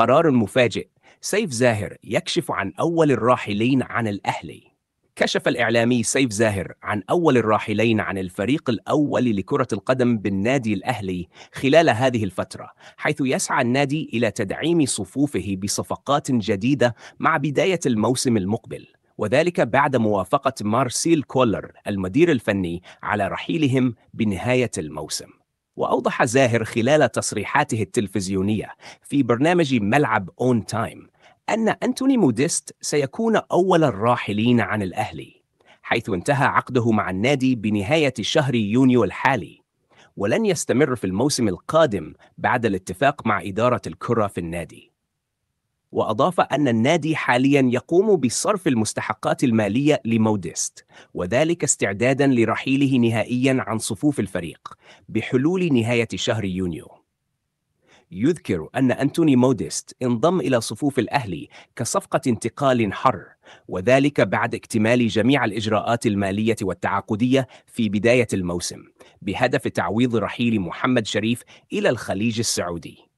قرار مفاجئ سيف زاهر يكشف عن أول الراحلين عن الأهلي كشف الإعلامي سيف زاهر عن أول الراحلين عن الفريق الأول لكرة القدم بالنادي الأهلي خلال هذه الفترة، حيث يسعى النادي إلى تدعيم صفوفه بصفقات جديدة مع بداية الموسم المقبل، وذلك بعد موافقة مارسيل كولر المدير الفني على رحيلهم بنهاية الموسم. وأوضح زاهر خلال تصريحاته التلفزيونية في برنامج ملعب أون تايم أن أنتوني موديست سيكون أول الراحلين عن الأهلي حيث انتهى عقده مع النادي بنهاية شهر يونيو الحالي ولن يستمر في الموسم القادم بعد الاتفاق مع إدارة الكرة في النادي وأضاف أن النادي حاليا يقوم بصرف المستحقات المالية لموديست وذلك استعدادا لرحيله نهائيا عن صفوف الفريق بحلول نهاية شهر يونيو يذكر أن أنتوني موديست انضم إلى صفوف الأهلي كصفقة انتقال حر وذلك بعد اكتمال جميع الإجراءات المالية والتعاقدية في بداية الموسم بهدف تعويض رحيل محمد شريف إلى الخليج السعودي